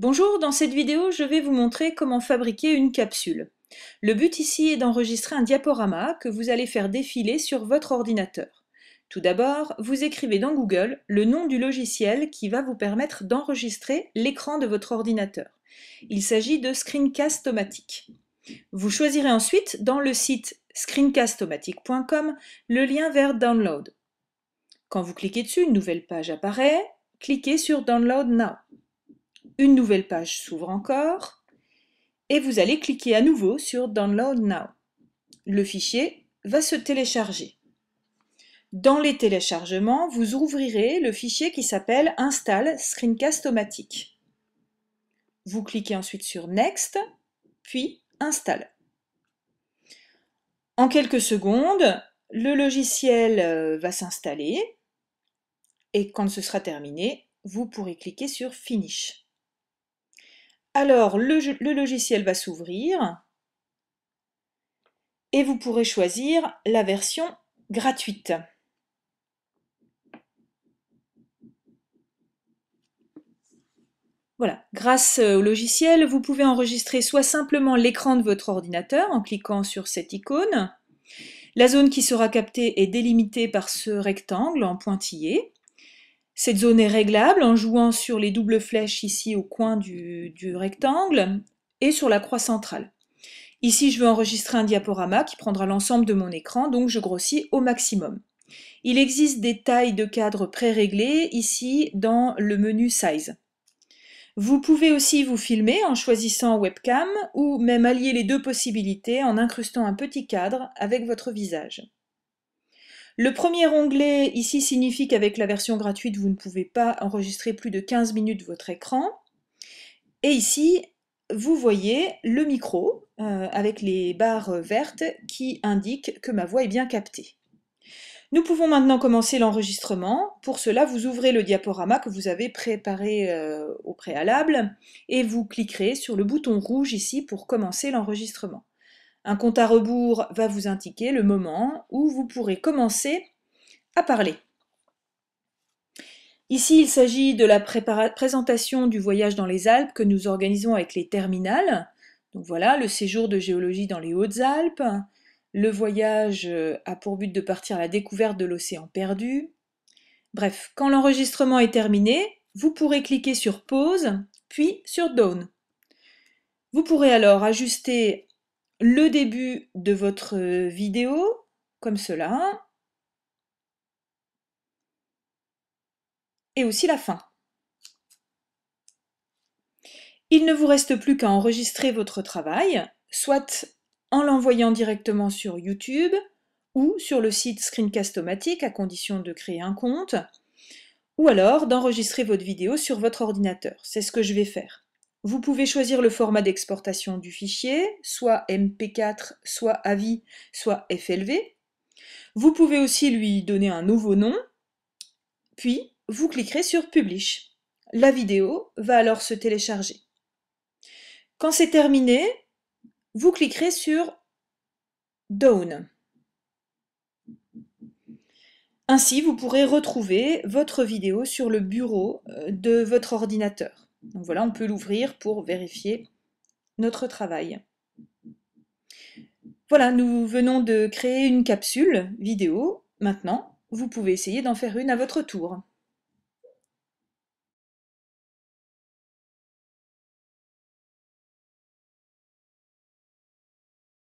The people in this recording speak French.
Bonjour, dans cette vidéo, je vais vous montrer comment fabriquer une capsule. Le but ici est d'enregistrer un diaporama que vous allez faire défiler sur votre ordinateur. Tout d'abord, vous écrivez dans Google le nom du logiciel qui va vous permettre d'enregistrer l'écran de votre ordinateur. Il s'agit de screencast Vous choisirez ensuite dans le site screencastomatic.com le lien vers Download. Quand vous cliquez dessus, une nouvelle page apparaît. Cliquez sur Download Now. Une nouvelle page s'ouvre encore et vous allez cliquer à nouveau sur Download Now. Le fichier va se télécharger. Dans les téléchargements, vous ouvrirez le fichier qui s'appelle Install Screencast-O-Matic. Vous cliquez ensuite sur Next, puis Install. En quelques secondes, le logiciel euh, va s'installer et quand ce sera terminé, vous pourrez cliquer sur Finish. Alors, le, logiciel va s'ouvrir et vous pourrez choisir la version gratuite. Voilà, grâce euh, au logiciel, vous pouvez enregistrer soit simplement l'écran de votre ordinateur en cliquant sur cette icône. La zone qui sera captée est délimitée par ce rectangle en pointillé. Cette zone est réglable en jouant sur les doubles flèches ici au coin du, rectangle et sur la croix centrale. Ici, je veux enregistrer un diaporama qui prendra l'ensemble de mon écran, donc je grossis au maximum. Il existe des tailles de cadres pré-réglées ici dans le menu Size. Vous pouvez aussi vous filmer en choisissant webcam ou même allier les deux possibilités en incrustant un petit cadre avec votre visage. Le premier onglet ici signifie qu'avec la version gratuite, vous ne pouvez pas enregistrer plus de 15 minutes votre écran. Et ici, vous voyez le micro euh, avec les barres vertes qui indiquent que ma voix est bien captée. Nous pouvons maintenant commencer l'enregistrement. Pour cela, vous ouvrez le diaporama que vous avez préparé euh, au préalable et vous cliquerez sur le bouton rouge ici pour commencer l'enregistrement. Un compte à rebours va vous indiquer le moment où vous pourrez commencer à parler. Ici, il s'agit de la présentation du voyage dans les Alpes que nous organisons avec les terminales. Donc voilà, le séjour de géologie dans les Hautes-Alpes. Le voyage euh, a pour but de partir à la découverte de l'océan perdu. Bref, quand l'enregistrement est terminé, vous pourrez cliquer sur pause, puis sur down. Vous pourrez alors ajuster le début de votre euh, vidéo, comme cela, et aussi la fin. Il ne vous reste plus qu'à enregistrer votre travail, soit en l'envoyant directement sur YouTube ou sur le site screencast o à condition de créer un compte, ou alors d'enregistrer votre vidéo sur votre ordinateur. C'est ce que je vais faire. Vous pouvez choisir le format d'exportation du fichier, soit MP4, soit AVI, soit FLV. Vous pouvez aussi lui donner un nouveau nom, puis vous cliquerez sur Publish. La vidéo va alors se télécharger. Quand c'est terminé, vous cliquerez sur Down. Ainsi, vous pourrez retrouver votre vidéo sur le bureau euh, de votre ordinateur. Donc voilà, on peut l'ouvrir pour vérifier notre travail. Voilà, nous venons de créer une capsule vidéo. Maintenant, vous pouvez essayer d'en faire une à votre tour.